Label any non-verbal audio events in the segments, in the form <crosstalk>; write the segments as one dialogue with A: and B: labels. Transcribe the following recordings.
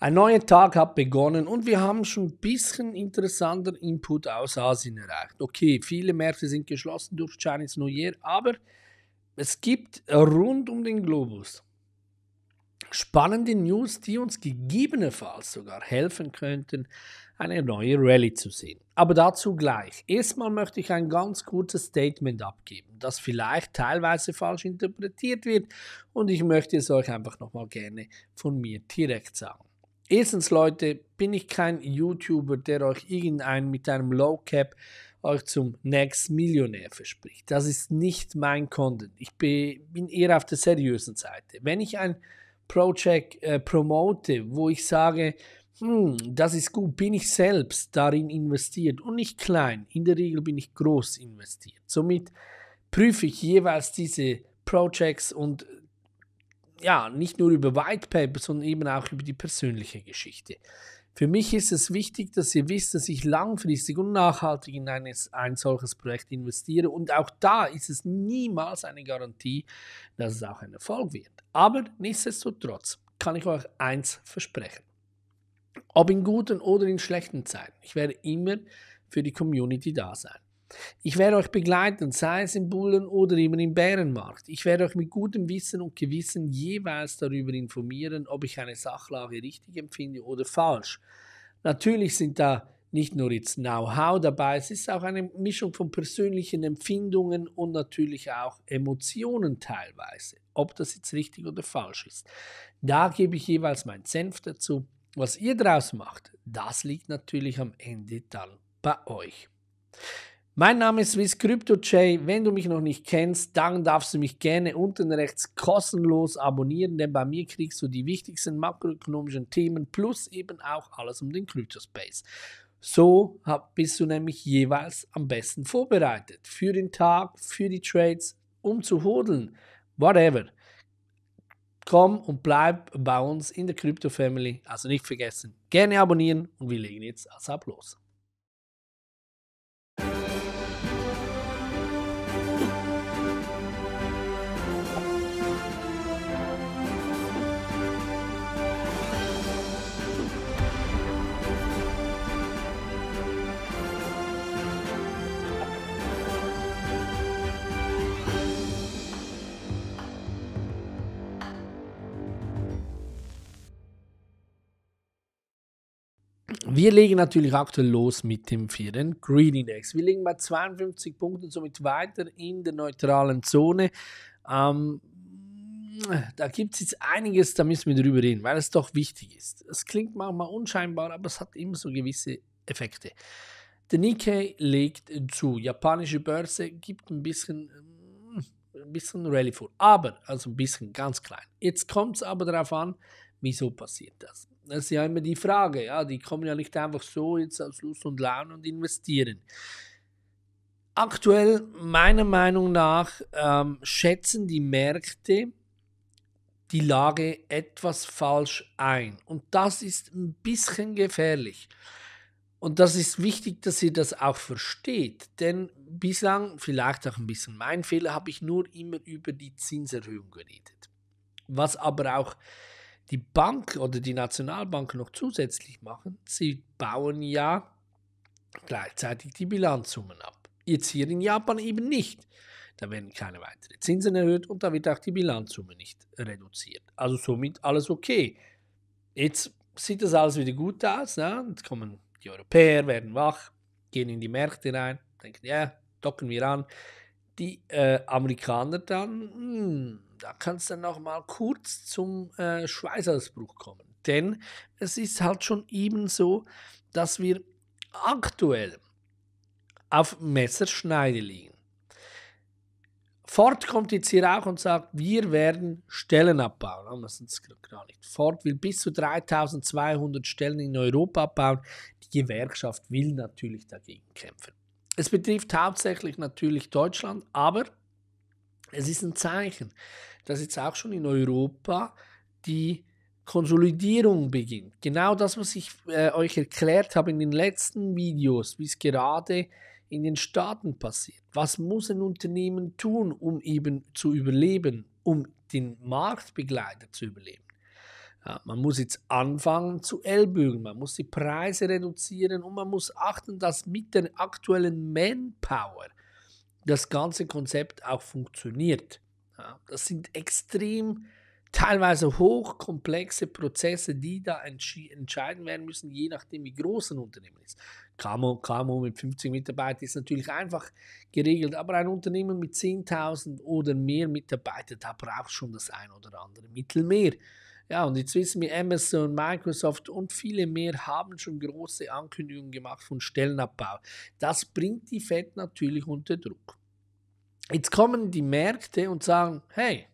A: Ein neuer Tag hat begonnen und wir haben schon ein bisschen interessanter Input aus Asien erreicht. Okay, viele Märkte sind geschlossen durch Chinese New Year, aber es gibt rund um den Globus spannende News, die uns gegebenenfalls sogar helfen könnten, eine neue Rallye zu sehen. Aber dazu gleich. Erstmal möchte ich ein ganz kurzes Statement abgeben, das vielleicht teilweise falsch interpretiert wird und ich möchte es euch einfach nochmal gerne von mir direkt sagen. Erstens, Leute, bin ich kein YouTuber, der euch irgendeinen mit einem Low Cap euch zum Next Millionär verspricht. Das ist nicht mein Content. Ich bin eher auf der seriösen Seite. Wenn ich ein Project äh, promote, wo ich sage, hm, das ist gut, bin ich selbst darin investiert und nicht klein. In der Regel bin ich groß investiert. Somit prüfe ich jeweils diese Projects und ja, nicht nur über White Paper, sondern eben auch über die persönliche Geschichte. Für mich ist es wichtig, dass ihr wisst, dass ich langfristig und nachhaltig in eines, ein solches Projekt investiere. Und auch da ist es niemals eine Garantie, dass es auch ein Erfolg wird. Aber nichtsdestotrotz kann ich euch eins versprechen. Ob in guten oder in schlechten Zeiten, ich werde immer für die Community da sein. Ich werde euch begleiten, sei es im Bullen oder eben im Bärenmarkt. Ich werde euch mit gutem Wissen und Gewissen jeweils darüber informieren, ob ich eine Sachlage richtig empfinde oder falsch. Natürlich sind da nicht nur jetzt Know-how dabei, es ist auch eine Mischung von persönlichen Empfindungen und natürlich auch Emotionen teilweise, ob das jetzt richtig oder falsch ist. Da gebe ich jeweils meinen Senf dazu. Was ihr daraus macht, das liegt natürlich am Ende dann bei euch. Mein Name ist Swiss Crypto Jay. Wenn du mich noch nicht kennst, dann darfst du mich gerne unten rechts kostenlos abonnieren, denn bei mir kriegst du die wichtigsten makroökonomischen Themen plus eben auch alles um den Space. So bist du nämlich jeweils am besten vorbereitet für den Tag, für die Trades, um zu hodeln, whatever. Komm und bleib bei uns in der Crypto Family. Also nicht vergessen, gerne abonnieren und wir legen jetzt als ab los. Wir legen natürlich aktuell los mit dem vierten Green Index. Wir liegen bei 52 Punkten, somit weiter in der neutralen Zone. Ähm, da gibt es jetzt einiges, da müssen wir drüber reden, weil es doch wichtig ist. Es klingt manchmal unscheinbar, aber es hat immer so gewisse Effekte. Der Nikkei legt zu. Japanische Börse gibt ein bisschen, ähm, ein bisschen Rallye vor. Aber, also ein bisschen, ganz klein. Jetzt kommt es aber darauf an, wieso passiert das. Das ist ja immer die Frage. Ja, die kommen ja nicht einfach so jetzt aus Lust und Laune und investieren. Aktuell, meiner Meinung nach, ähm, schätzen die Märkte die Lage etwas falsch ein. Und das ist ein bisschen gefährlich. Und das ist wichtig, dass ihr das auch versteht, denn bislang, vielleicht auch ein bisschen mein Fehler, habe ich nur immer über die Zinserhöhung geredet. Was aber auch die Bank oder die Nationalbank noch zusätzlich machen, sie bauen ja gleichzeitig die Bilanzsummen ab. Jetzt hier in Japan eben nicht. Da werden keine weiteren Zinsen erhöht und da wird auch die Bilanzsumme nicht reduziert. Also somit alles okay. Jetzt sieht das alles wieder gut aus. Ne? Jetzt kommen die Europäer, werden wach, gehen in die Märkte rein, denken, ja, docken wir an. Die äh, Amerikaner dann, mh, hm, da kann es dann auch mal kurz zum äh, Schweißausbruch kommen. Denn es ist halt schon eben so, dass wir aktuell auf Messerschneide liegen. Ford kommt jetzt hier auch und sagt, wir werden Stellen abbauen. Oh, ah, das gar nicht. Ford will bis zu 3200 Stellen in Europa abbauen. Die Gewerkschaft will natürlich dagegen kämpfen. Es betrifft hauptsächlich natürlich Deutschland, aber es ist ein Zeichen, dass jetzt auch schon in Europa die Konsolidierung beginnt. Genau das, was ich äh, euch erklärt habe in den letzten Videos, wie es gerade in den Staaten passiert. Was muss ein Unternehmen tun, um eben zu überleben, um den Marktbegleiter zu überleben? Ja, man muss jetzt anfangen zu Ellbögen, man muss die Preise reduzieren und man muss achten, dass mit der aktuellen Manpower das ganze Konzept auch funktioniert. Ja, das sind extrem teilweise hochkomplexe Prozesse, die da entscheiden werden müssen, je nachdem, wie groß ein Unternehmen ist. KMU, KMU mit 50 Mitarbeitern ist natürlich einfach geregelt, aber ein Unternehmen mit 10.000 oder mehr Mitarbeitern, da braucht schon das ein oder andere Mittel mehr. Ja, und jetzt wissen wir, Amazon, Microsoft und viele mehr haben schon große Ankündigungen gemacht von Stellenabbau. Das bringt die FED natürlich unter Druck. Jetzt kommen die Märkte und sagen, hey,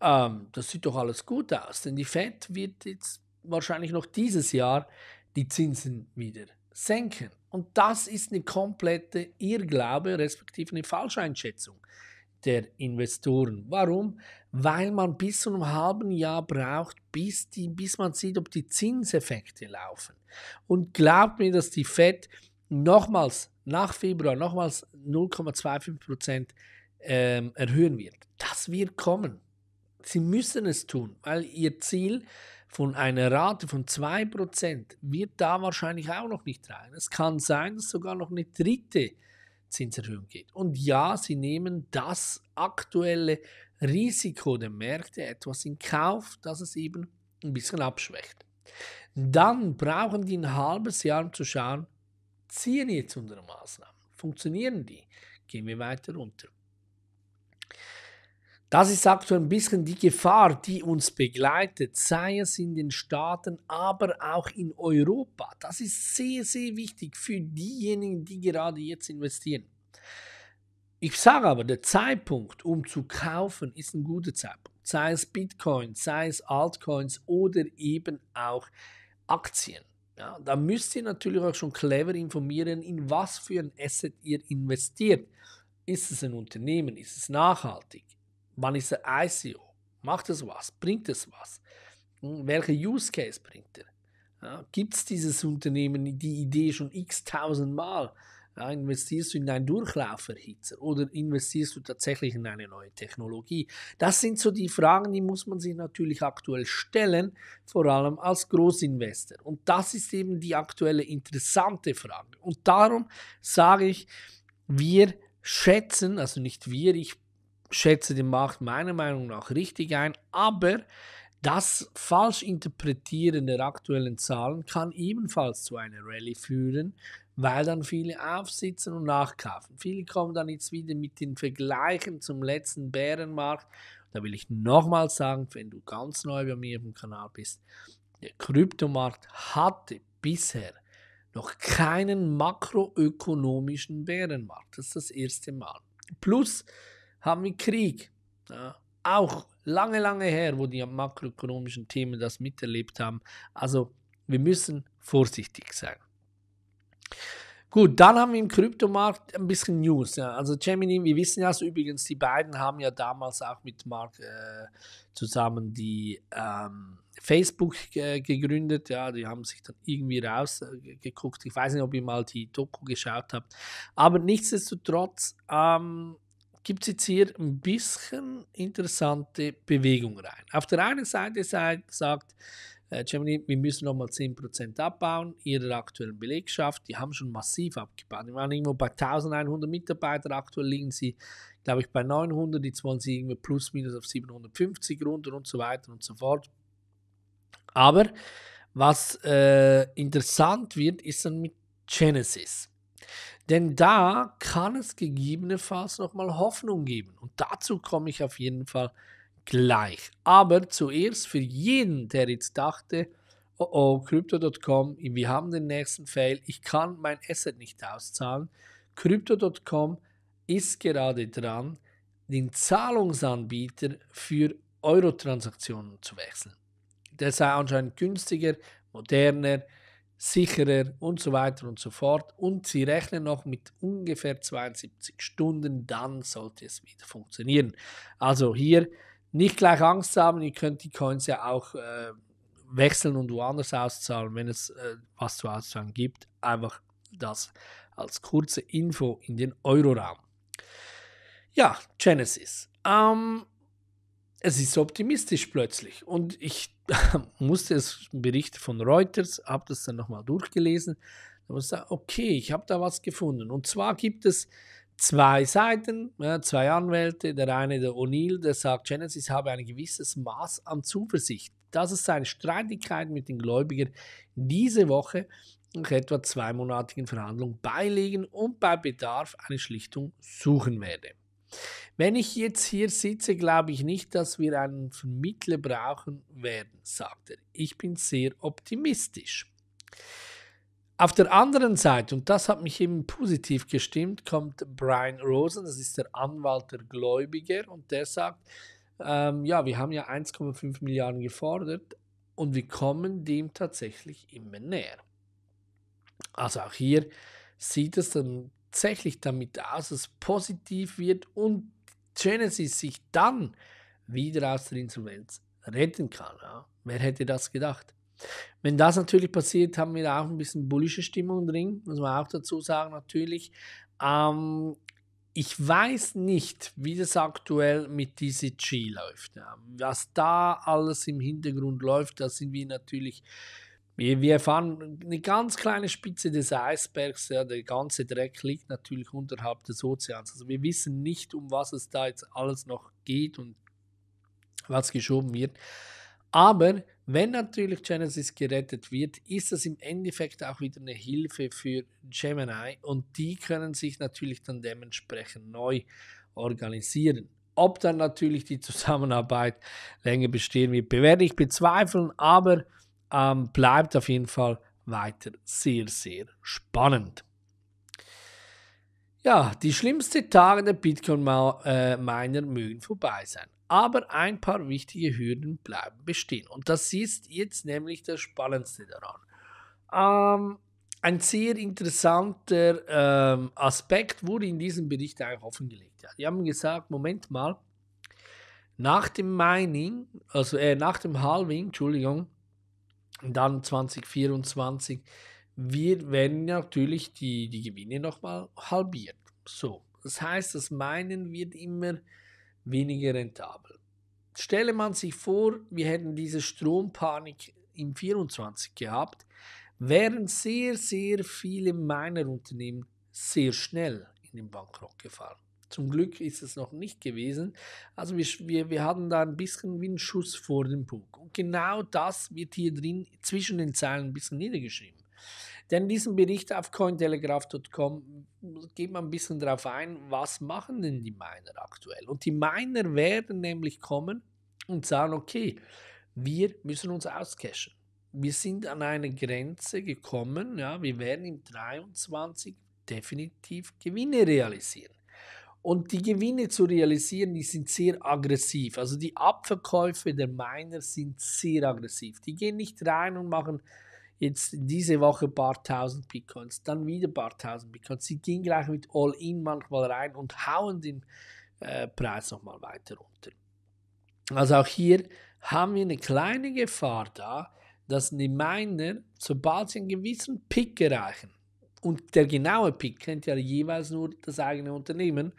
A: ähm, das sieht doch alles gut aus, denn die Fed wird jetzt wahrscheinlich noch dieses Jahr die Zinsen wieder senken. Und das ist eine komplette Irrglaube, respektive eine Falscheinschätzung der Investoren. Warum? Weil man bis zu einem halben Jahr braucht, bis, die, bis man sieht, ob die Zinseffekte laufen. Und glaubt mir, dass die Fed nochmals nach Februar nochmals 0,25 ähm, erhöhen wird. Das wird kommen. Sie müssen es tun, weil ihr Ziel von einer Rate von 2% wird da wahrscheinlich auch noch nicht rein. Es kann sein, dass sogar noch eine dritte Zinserhöhung geht. Und ja, sie nehmen das aktuelle Risiko der Märkte etwas in Kauf, dass es eben ein bisschen abschwächt. Dann brauchen die ein halbes Jahr, um zu schauen, ziehen jetzt unsere Maßnahmen? Funktionieren die? Gehen wir weiter runter. Das ist aktuell ein bisschen die Gefahr, die uns begleitet, sei es in den Staaten, aber auch in Europa. Das ist sehr, sehr wichtig für diejenigen, die gerade jetzt investieren. Ich sage aber, der Zeitpunkt, um zu kaufen, ist ein guter Zeitpunkt. Sei es Bitcoin, sei es Altcoins oder eben auch Aktien. Ja, da müsst ihr natürlich auch schon clever informieren, in was für ein Asset ihr investiert. Ist es ein Unternehmen? Ist es nachhaltig? Wann ist er ICO? Macht es was? Bringt es was? Hm, Welcher Use Case bringt er? Ja, Gibt es dieses Unternehmen die Idee schon x tausend Mal? investierst du in deinen Durchlauferhitzer oder investierst du tatsächlich in eine neue Technologie? Das sind so die Fragen, die muss man sich natürlich aktuell stellen, vor allem als Großinvestor. Und das ist eben die aktuelle interessante Frage. Und darum sage ich, wir schätzen, also nicht wir, ich schätze den Markt meiner Meinung nach richtig ein, aber das falsch interpretieren der aktuellen Zahlen kann ebenfalls zu einer Rallye führen, weil dann viele aufsitzen und nachkaufen. Viele kommen dann jetzt wieder mit den Vergleichen zum letzten Bärenmarkt. Da will ich nochmals sagen, wenn du ganz neu bei mir auf dem Kanal bist, der Kryptomarkt hatte bisher noch keinen makroökonomischen Bärenmarkt. Das ist das erste Mal. Plus haben wir Krieg. Ja, auch lange, lange her, wo die makroökonomischen Themen das miterlebt haben. Also wir müssen vorsichtig sein. Gut, dann haben wir im Kryptomarkt ein bisschen News. Ja. Also Gemini, wir wissen ja also übrigens, die beiden haben ja damals auch mit Mark äh, zusammen die ähm, Facebook äh, gegründet. Ja, die haben sich dann irgendwie rausgeguckt. Äh, ich weiß nicht, ob ihr mal die Doku geschaut habt. Aber nichtsdestotrotz ähm, gibt es jetzt hier ein bisschen interessante Bewegung rein. Auf der einen Seite sagt äh, Germany, wir müssen nochmal 10% abbauen ihrer aktuellen Belegschaft. Die haben schon massiv abgebaut. Die waren irgendwo bei 1100 Mitarbeitern. Aktuell liegen sie, glaube ich, bei 900. Jetzt wollen sie irgendwie plus minus auf 750 runter und so weiter und so fort. Aber was äh, interessant wird, ist dann mit Genesis. Denn da kann es gegebenenfalls nochmal Hoffnung geben. Und dazu komme ich auf jeden Fall gleich. Aber zuerst für jeden, der jetzt dachte, oh oh, crypto.com, wir haben den nächsten Fail, ich kann mein Asset nicht auszahlen. Crypto.com ist gerade dran, den Zahlungsanbieter für Euro-Transaktionen zu wechseln. Der sei anscheinend günstiger, moderner, sicherer und so weiter und so fort. Und sie rechnen noch mit ungefähr 72 Stunden, dann sollte es wieder funktionieren. Also hier nicht gleich Angst haben, ihr könnt die Coins ja auch äh, wechseln und woanders auszahlen, wenn es äh, was zu auszahlen gibt. Einfach das als kurze Info in den Euroraum. Ja, Genesis. Ähm, es ist optimistisch plötzlich. Und ich <laughs> musste es Bericht von Reuters, habe das dann nochmal durchgelesen. Da muss ich sagen, okay, ich habe da was gefunden. Und zwar gibt es zwei Seiten, zwei Anwälte. Der eine, der O'Neill, der sagt, Genesis habe ein gewisses Maß an Zuversicht, dass es seine Streitigkeit mit den Gläubigern diese Woche nach etwa zweimonatigen Verhandlungen beilegen und bei Bedarf eine Schlichtung suchen werde. Wenn ich jetzt hier sitze, glaube ich nicht, dass wir einen Vermittler brauchen werden, sagt er. Ich bin sehr optimistisch. Auf der anderen Seite, und das hat mich eben positiv gestimmt, kommt Brian Rosen, das ist der Anwalt der Gläubiger, und der sagt, ähm, ja, wir haben ja 1,5 Milliarden gefordert und wir kommen dem tatsächlich immer näher. Also auch hier sieht es dann tatsächlich damit aus, dass es positiv wird und Genesis sich dann wieder aus der Insolvenz retten kann. Ja? Wer hätte das gedacht? Wenn das natürlich passiert, haben wir da auch ein bisschen bullische Stimmung drin, muss man auch dazu sagen, natürlich. Ähm, ich weiß nicht, wie das aktuell mit DCG läuft. Ja. Was da alles im Hintergrund läuft, da sind wir natürlich wir, wir erfahren eine ganz kleine Spitze des Eisbergs. Ja, der ganze Dreck liegt natürlich unterhalb des Ozeans. Also wir wissen nicht, um was es da jetzt alles noch geht und was geschoben wird. Aber wenn natürlich Genesis gerettet wird, ist das im Endeffekt auch wieder eine Hilfe für Gemini und die können sich natürlich dann dementsprechend neu organisieren. Ob dann natürlich die Zusammenarbeit länger bestehen wird, werde ich bezweifeln, aber ähm, bleibt auf jeden Fall weiter sehr, sehr spannend. Ja, die schlimmsten Tage der Bitcoin-Miner äh, mögen vorbei sein, aber ein paar wichtige Hürden bleiben bestehen. Und das ist jetzt nämlich das Spannendste daran. Ähm, ein sehr interessanter ähm, Aspekt wurde in diesem Bericht eigentlich offengelegt. Ja, die haben gesagt, Moment mal, nach dem Mining, also äh, nach dem Halving, Entschuldigung, dann 2024 wir werden natürlich die, die Gewinne nochmal halbiert. So, das heißt, das Meinen wird immer weniger rentabel. Stelle man sich vor, wir hätten diese Strompanik im 24 gehabt, wären sehr, sehr viele meiner Unternehmen sehr schnell in den Bankrott gefallen. Zum Glück ist es noch nicht gewesen. Also wir, wir, wir hatten da ein bisschen wie einen Schuss vor dem Puck. Und genau das wird hier drin zwischen den Zeilen ein bisschen niedergeschrieben. Denn diesen Bericht auf cointelegraph.com geht man ein bisschen darauf ein, was machen denn die Miner aktuell? Und die Miner werden nämlich kommen und sagen, okay, wir müssen uns auscashen. Wir sind an eine Grenze gekommen, ja, wir werden im 23 definitiv Gewinne realisieren. Und die Gewinne zu realisieren, die sind sehr aggressiv. Also die Abverkäufe der Miner sind sehr aggressiv. Die gehen nicht rein und machen jetzt diese Woche ein paar tausend Bitcoins, dann wieder ein paar tausend Bitcoins. Sie gehen gleich mit All-In manchmal rein und hauen den äh, Preis nochmal weiter runter. Also auch hier haben wir eine kleine Gefahr da, dass die Miner, sobald sie einen gewissen Pick erreichen, und der genaue Pick kennt ja jeweils nur das eigene Unternehmen,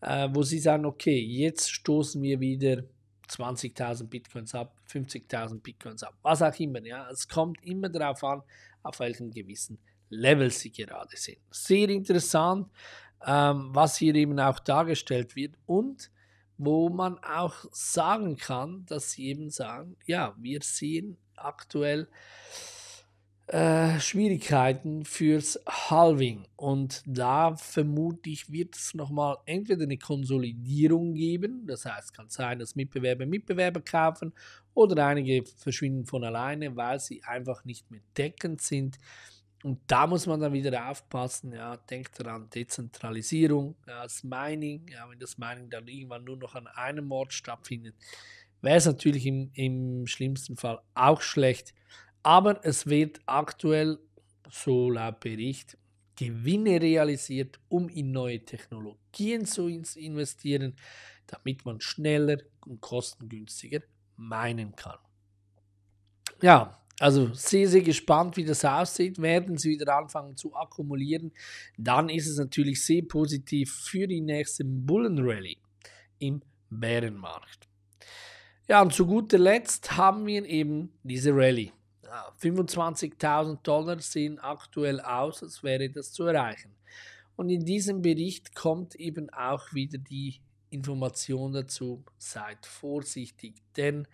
A: äh, wo sie sagen, okay, jetzt stoßen wir wieder 20.000 Bitcoins ab, 50.000 Bitcoins ab, was auch immer. Ja. Es kommt immer darauf an, auf welchem gewissen Level sie gerade sind. Sehr interessant, ähm, was hier eben auch dargestellt wird und wo man auch sagen kann, dass sie eben sagen, ja, wir sehen aktuell äh, Schwierigkeiten fürs Halving. Und da vermute ich, wird es nochmal entweder eine Konsolidierung geben. Das heißt, kann sein, dass Mitbewerber Mitbewerber kaufen oder einige verschwinden von alleine, weil sie einfach nicht mehr deckend sind. Und da muss man dann wieder aufpassen, ja, denkt daran, Dezentralisierung, ja, das Mining, ja, wenn das Mining dann irgendwann nur noch an einem Ort stattfindet, wäre es natürlich im, im schlimmsten Fall auch schlecht. Aber es wird aktuell, so laut Bericht, Gewinne realisiert, um in neue Technologien zu investieren, damit man schneller und kostengünstiger meinen kann. Ja, also sehr, sehr gespannt, wie das aussieht. Werden sie wieder anfangen zu akkumulieren, dann ist es natürlich sehr positiv für die nächste Bullenrallye im Bärenmarkt. Ja, und zu guter Letzt haben wir eben diese Rallye. 25.000 Dollar sehen aktuell aus, als wäre das zu erreichen. Und in diesem Bericht kommt eben auch wieder die Information dazu, seid vorsichtig, denn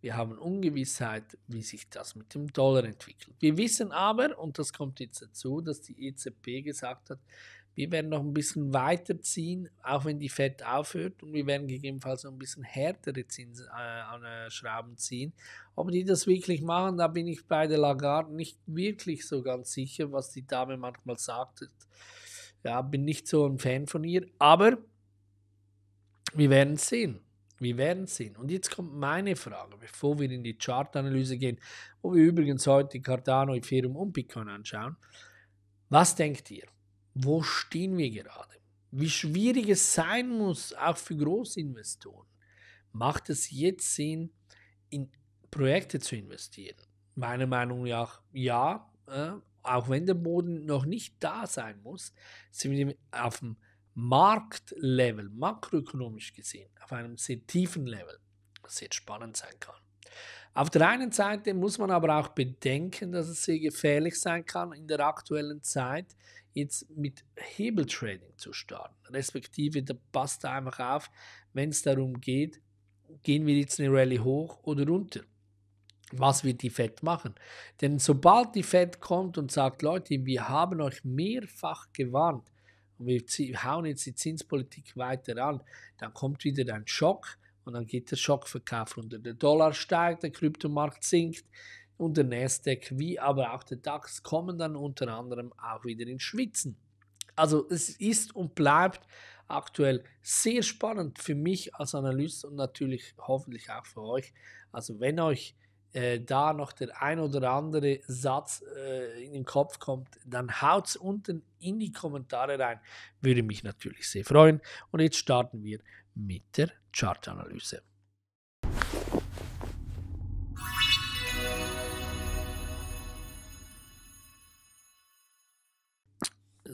A: wir haben Ungewissheit, wie sich das mit dem Dollar entwickelt. Wir wissen aber, und das kommt jetzt dazu, dass die EZB gesagt hat, wir werden noch ein bisschen weiter ziehen, auch wenn die FED aufhört und wir werden gegebenenfalls noch ein bisschen härtere Zinsen äh, an äh, Schrauben ziehen. Ob die das wirklich machen, da bin ich bei der Lagarde nicht wirklich so ganz sicher, was die Dame manchmal sagt. Ja, bin nicht so ein Fan von ihr, aber wir werden sehen. Wir werden sehen. Und jetzt kommt meine Frage, bevor wir in die Chartanalyse gehen, wo wir übrigens heute Cardano, Ethereum und Bitcoin anschauen. Was denkt ihr? wo stehen wir gerade? Wie schwierig es sein muss, auch für Großinvestoren, macht es jetzt Sinn, in Projekte zu investieren? Meiner Meinung nach ja, äh, auch wenn der Boden noch nicht da sein muss, sind wir auf dem Marktlevel, makroökonomisch gesehen, auf einem sehr tiefen Level, was sehr spannend sein kann. Auf der einen Seite muss man aber auch bedenken, dass es sehr gefährlich sein kann in der aktuellen Zeit, jetzt mit Hebeltrading zu starten. Respektive, da passt da einfach auf, wenn es darum geht, gehen wir jetzt eine Rallye hoch oder runter. Was wird die Fed machen? Denn sobald die Fed kommt und sagt, Leute, wir haben euch mehrfach gewarnt und wir hauen jetzt die Zinspolitik weiter an, dann kommt wieder ein Schock und dann geht der Schockverkauf runter. Der Dollar steigt, der Kryptomarkt sinkt, und der Nasdaq wie aber auch der DAX kommen dann unter anderem auch wieder ins Schwitzen. Also es ist und bleibt aktuell sehr spannend für mich als Analyst und natürlich hoffentlich auch für euch. Also wenn euch äh, da noch der ein oder andere Satz äh, in den Kopf kommt, dann haut es unten in die Kommentare rein. Würde mich natürlich sehr freuen. Und jetzt starten wir mit der Chartanalyse.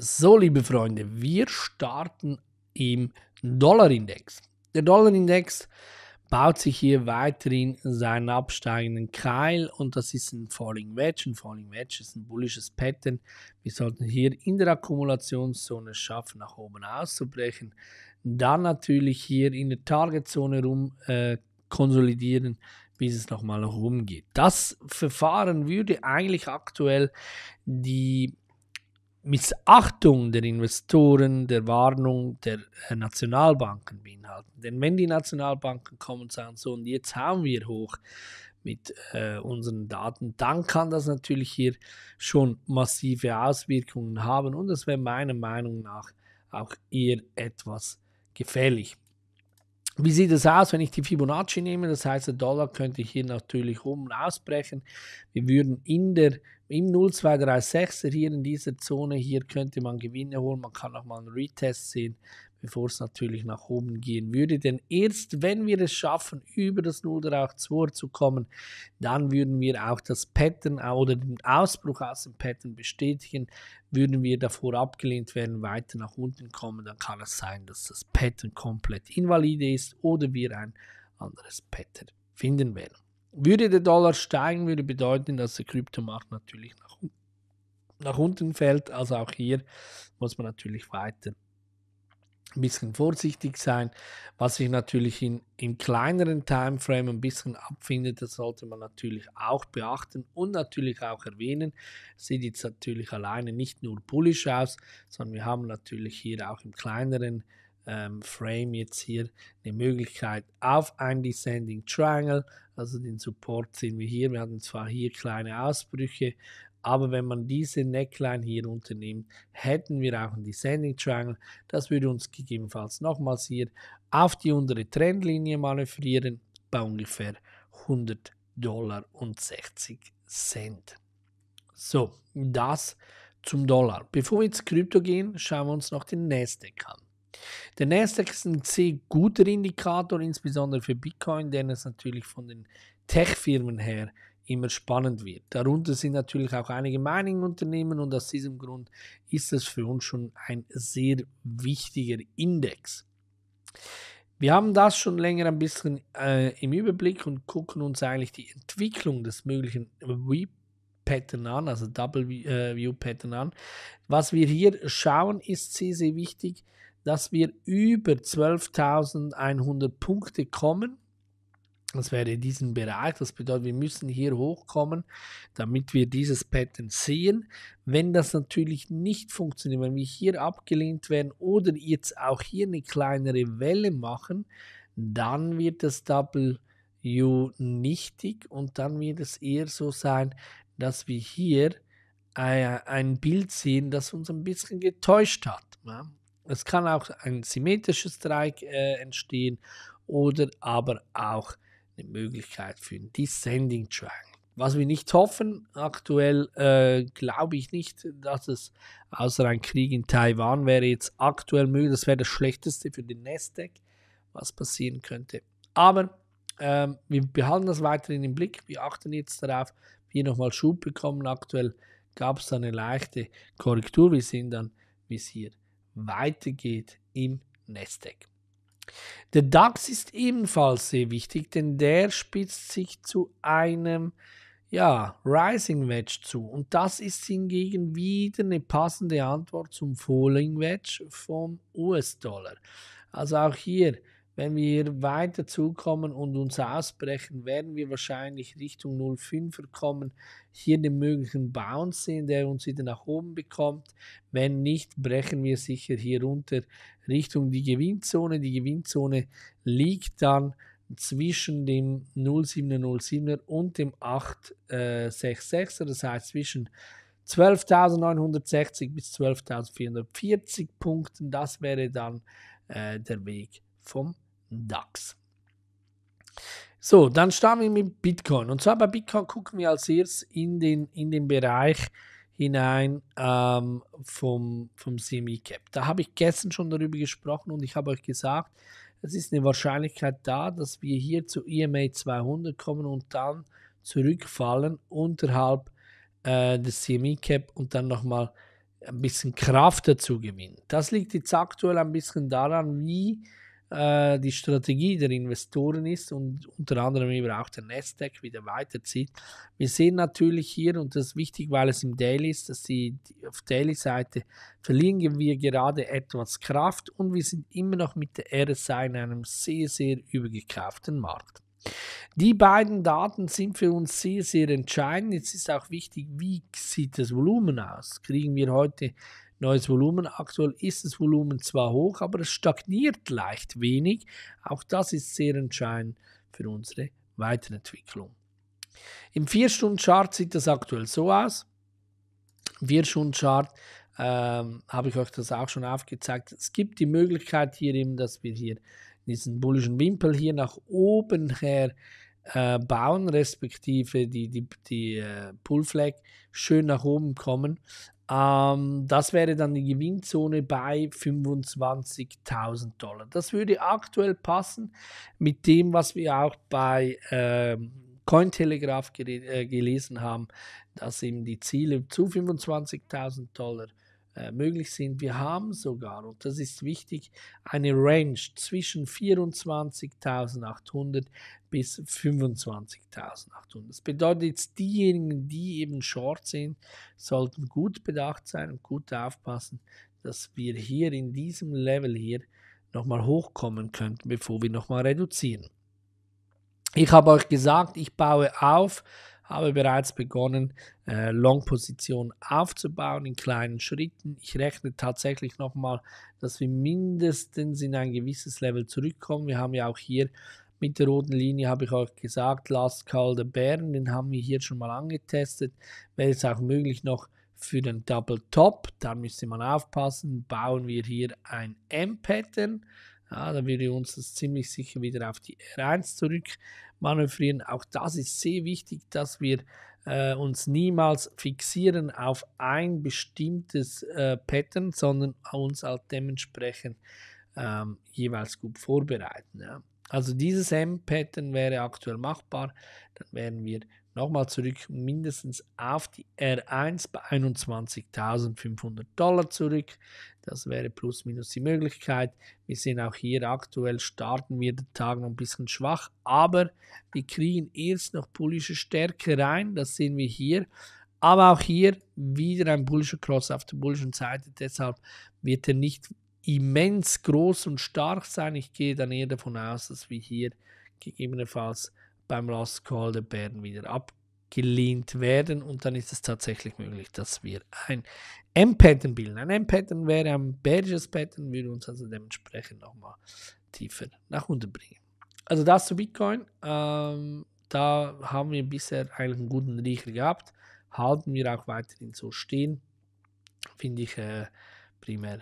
A: So, liebe Freunde, wir starten im Dollarindex. Der Dollarindex baut sich hier weiterhin seinen absteigenden Keil und das ist ein Falling Wedge. Ein Falling Wedge ist ein bullisches Pattern. Wir sollten hier in der Akkumulationszone schaffen, nach oben auszubrechen. Dann natürlich hier in der Targetzone rum äh, konsolidieren, bis es nochmal nach oben geht. Das Verfahren würde eigentlich aktuell die Missachtung der Investoren, der Warnung der äh, Nationalbanken beinhalten. Denn wenn die Nationalbanken kommen und sagen, so und jetzt haben wir hoch mit äh, unseren Daten, dann kann das natürlich hier schon massive Auswirkungen haben und das wäre meiner Meinung nach auch eher etwas gefährlich. Wie sieht es aus, wenn ich die Fibonacci nehme? Das heißt, der Dollar könnte hier natürlich um und ausbrechen. Wir würden in der, im 0,236er hier in dieser Zone, hier könnte man Gewinne holen. Man kann auch mal einen Retest sehen bevor es natürlich nach oben gehen würde. Denn erst wenn wir es schaffen, über das 0,82 zu kommen, dann würden wir auch das Pattern oder den Ausbruch aus dem Pattern bestätigen. Würden wir davor abgelehnt werden, weiter nach unten kommen, dann kann es sein, dass das Pattern komplett invalide ist oder wir ein anderes Pattern finden werden. Würde der Dollar steigen, würde bedeuten, dass der Kryptomarkt natürlich nach, nach unten fällt. Also auch hier muss man natürlich weiter ein bisschen vorsichtig sein. Was sich natürlich in, im kleineren Timeframe ein bisschen abfindet, das sollte man natürlich auch beachten und natürlich auch erwähnen. Sieht jetzt natürlich alleine nicht nur bullish aus, sondern wir haben natürlich hier auch im kleineren ähm, Frame jetzt hier eine Möglichkeit auf ein Descending Triangle, also den Support sehen wir hier. Wir hatten zwar hier kleine Ausbrüche, aber wenn man diese Neckline hier unternimmt, hätten wir auch ein Descending Triangle. Das würde uns gegebenenfalls nochmals hier auf die untere Trendlinie manövrieren bei ungefähr 100 Dollar und 60 Cent. So, das zum Dollar. Bevor wir ins Krypto gehen, schauen wir uns noch den Nasdaq an. Der Nasdaq ist ein sehr guter Indikator, insbesondere für Bitcoin, denn es natürlich von den Tech-Firmen her immer spannend wird. Darunter sind natürlich auch einige Mining-Unternehmen und aus diesem Grund ist es für uns schon ein sehr wichtiger Index. Wir haben das schon länger ein bisschen äh, im Überblick und gucken uns eigentlich die Entwicklung des möglichen v pattern an, also Double äh, View-Pattern an. Was wir hier schauen, ist sehr, sehr wichtig, dass wir über 12.100 Punkte kommen das wäre diesen Bereich. Das bedeutet, wir müssen hier hochkommen, damit wir dieses Pattern sehen. Wenn das natürlich nicht funktioniert, wenn wir hier abgelehnt werden oder jetzt auch hier eine kleinere Welle machen, dann wird das W nichtig und dann wird es eher so sein, dass wir hier äh, ein Bild sehen, das uns ein bisschen getäuscht hat. Es kann auch ein symmetrisches Dreieck äh, entstehen oder aber auch eine Möglichkeit für ein Descending Triangle. Was wir nicht hoffen, aktuell äh, glaube ich nicht, dass es außer ein Krieg in Taiwan wäre jetzt aktuell möglich. Das wäre das Schlechteste für den Nasdaq, was passieren könnte. Aber ähm, wir behalten das weiterhin im Blick. Wir achten jetzt darauf, wie nochmal Schub bekommen. Aktuell gab es eine leichte Korrektur. Wir sehen dann, wie es hier weitergeht im Nasdaq. Der DAX ist ebenfalls sehr wichtig, denn der spitzt sich zu einem ja, Rising Wedge zu. Und das ist hingegen wieder eine passende Antwort zum Falling Wedge vom US-Dollar. Also auch hier wenn wir weiter zukommen und uns ausbrechen, werden wir wahrscheinlich Richtung 05er kommen, hier den möglichen Bounce sehen, der uns wieder nach oben bekommt. Wenn nicht, brechen wir sicher hier runter Richtung die Gewinnzone. Die Gewinnzone liegt dann zwischen dem 07er und dem 866er, äh, das heißt zwischen 12.960 bis 12.440 Punkten. Das wäre dann äh, der Weg vom DAX. So, dann starten wir mit Bitcoin. Und zwar bei Bitcoin gucken wir als erstes in den, in den Bereich hinein ähm, vom, vom Semi-Cap. Da habe ich gestern schon darüber gesprochen und ich habe euch gesagt, es ist eine Wahrscheinlichkeit da, dass wir hier zu EMA 200 kommen und dann zurückfallen unterhalb äh, des CME-Cap und dann nochmal ein bisschen Kraft dazu gewinnen. Das liegt jetzt aktuell ein bisschen daran, wie äh, die Strategie der Investoren ist und unter anderem eben auch der Nasdaq wieder weiterzieht. Wir sehen natürlich hier, und das ist wichtig, weil es im Daily ist, dass die, die auf Daily-Seite verlieren wir gerade etwas Kraft und wir sind immer noch mit der RSI in einem sehr, sehr übergekauften Markt. Die beiden Daten sind für uns sehr, sehr entscheidend. Jetzt ist auch wichtig, wie sieht das Volumen aus? Kriegen wir heute neues Volumen. Aktuell ist das Volumen zwar hoch, aber es stagniert leicht wenig. Auch das ist sehr entscheidend für unsere Weiterentwicklung. Im 4-Stunden-Chart sieht das aktuell so aus. Im 4-Stunden-Chart ähm, habe ich euch das auch schon aufgezeigt. Es gibt die Möglichkeit hier eben, dass wir hier diesen bullischen Wimpel hier nach oben her äh, bauen, respektive die, die, die äh, Pullflag schön nach oben kommen. Ähm, das wäre dann die Gewinnzone bei 25.000 Dollar. Das würde aktuell passen mit dem, was wir auch bei ähm, Cointelegraph äh, gelesen haben, dass eben die Ziele zu 25.000 Dollar äh, möglich sind. Wir haben sogar, und das ist wichtig, eine Range zwischen 24.800 bis 25.800. Das bedeutet jetzt, diejenigen, die eben short sind, sollten gut bedacht sein und gut aufpassen, dass wir hier in diesem Level hier nochmal hochkommen könnten, bevor wir nochmal reduzieren. Ich habe euch gesagt, ich baue auf habe bereits begonnen, äh, Long-Positionen aufzubauen in kleinen Schritten. Ich rechne tatsächlich nochmal, dass wir mindestens in ein gewisses Level zurückkommen. Wir haben ja auch hier mit der roten Linie habe ich euch gesagt, Last Call der Bären, den haben wir hier schon mal angetestet. Wäre es auch möglich noch für den Double Top, da müsste man aufpassen, bauen wir hier ein M-Pattern ja, da würde uns das ziemlich sicher wieder auf die R1 zurück manövrieren. Auch das ist sehr wichtig, dass wir äh, uns niemals fixieren auf ein bestimmtes äh, Pattern, sondern uns halt dementsprechend ähm, jeweils gut vorbereiten. Ja. Also dieses M-Pattern wäre aktuell machbar, dann wären wir nochmal zurück, mindestens auf die R1 bei 21.500 Dollar zurück. Das wäre plus minus die Möglichkeit. Wir sehen auch hier aktuell starten wir den Tag noch ein bisschen schwach, aber wir kriegen erst noch bullische Stärke rein. Das sehen wir hier. Aber auch hier wieder ein bullischer Cross auf der bullischen Seite. Deshalb wird er nicht immens groß und stark sein. Ich gehe dann eher davon aus, dass wir hier gegebenenfalls beim Last Call der Bären wieder abgelehnt werden und dann ist es tatsächlich möglich, dass wir ein M-Pattern bilden. Ein M-Pattern wäre ein bärisches Pattern, würde uns also dementsprechend nochmal tiefer nach unten bringen. Also das zu Bitcoin. Ähm, da haben wir bisher eigentlich einen guten Riecher gehabt. Halten wir auch weiterhin so stehen. Finde ich äh, primär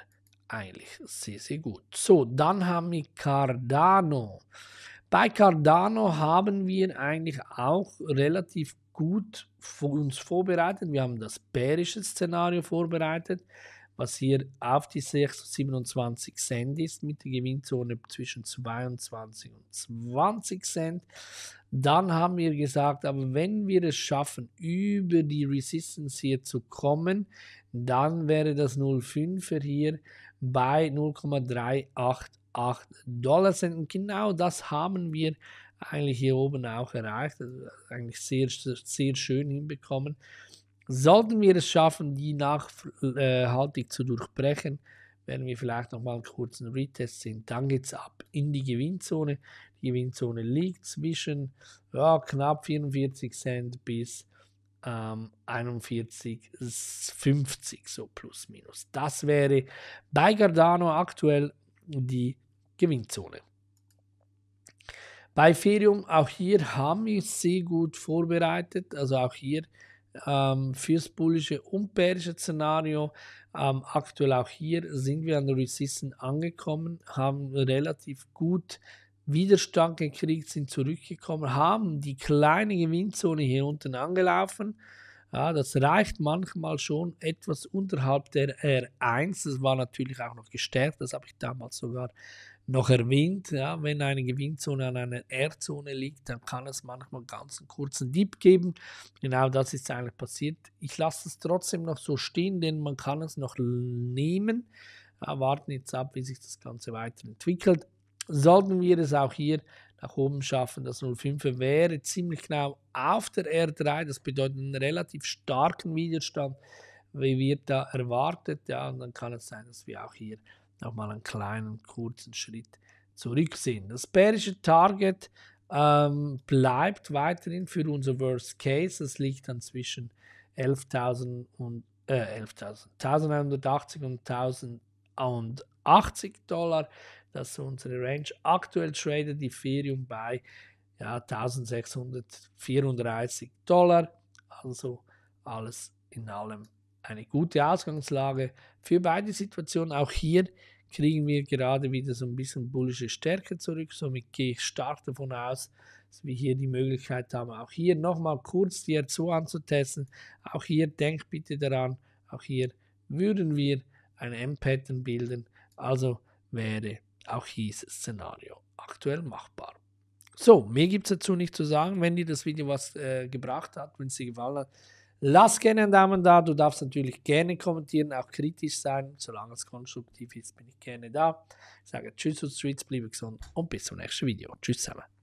A: eigentlich sehr, sehr gut. So, dann haben wir Cardano. Bei Cardano haben wir eigentlich auch relativ gut uns vorbereitet. Wir haben das bärische Szenario vorbereitet, was hier auf die 6,27 Cent ist, mit der Gewinnzone zwischen 22 und 20 Cent. Dann haben wir gesagt, aber wenn wir es schaffen, über die Resistance hier zu kommen, dann wäre das 0,5er hier bei 0,38. 8 Dollar Cent. Und genau das haben wir eigentlich hier oben auch erreicht. Also eigentlich sehr, sehr schön hinbekommen. Sollten wir es schaffen, die nachhaltig zu durchbrechen, werden wir vielleicht nochmal einen kurzen Retest sehen. Dann geht es ab in die Gewinnzone. Die Gewinnzone liegt zwischen ja, knapp 44 Cent bis 41,50 ähm, so plus minus. Das wäre bei Gardano aktuell die Gewinnzone. Bei Ethereum, auch hier haben wir sehr gut vorbereitet, also auch hier ähm, fürs bullische und bärische Szenario. Ähm, aktuell auch hier sind wir an der Resistance angekommen, haben relativ gut Widerstand gekriegt, sind zurückgekommen, haben die kleine Gewinnzone hier unten angelaufen. Ja, das reicht manchmal schon etwas unterhalb der R1. Das war natürlich auch noch gestärkt, das habe ich damals sogar noch erwähnt, ja, wenn eine Gewinnzone an einer R-Zone liegt, dann kann es manchmal ganz einen kurzen Dip geben. Genau das ist eigentlich passiert. Ich lasse es trotzdem noch so stehen, denn man kann es noch nehmen. Ja, warten jetzt ab, wie sich das Ganze weiterentwickelt. Sollten wir es auch hier nach oben schaffen, das 05er wäre ziemlich genau auf der R3, das bedeutet einen relativ starken Widerstand, wie wird da erwartet. Ja, und dann kann es sein, dass wir auch hier nochmal einen kleinen kurzen Schritt zurück sind. Das bärische Target ähm, bleibt weiterhin für unser Worst Case. Das liegt dann zwischen 11.000 und äh, 11.000, 1180 und 1080 Dollar. Das ist unsere Range. Aktuell tradet Ethereum bei ja, 1634 Dollar. Also alles in allem eine gute Ausgangslage für beide Situationen. Auch hier kriegen wir gerade wieder so ein bisschen bullische Stärke zurück. Somit gehe ich stark davon aus, dass wir hier die Möglichkeit haben, auch hier nochmal kurz die R2 anzutesten. Auch hier denkt bitte daran, auch hier würden wir ein M-Pattern bilden. Also wäre auch dieses Szenario aktuell machbar. So, mehr gibt es dazu nicht zu sagen. Wenn dir das Video was äh, gebracht hat, wenn es dir gefallen hat, Lass gerne einen Daumen da. Du darfst natürlich gerne kommentieren, auch kritisch sein. Solange es konstruktiv ist, bin ich gerne da. Ich sage Tschüss und Streets, bleibe gesund und bis zum nächsten Video. Tschüss zusammen.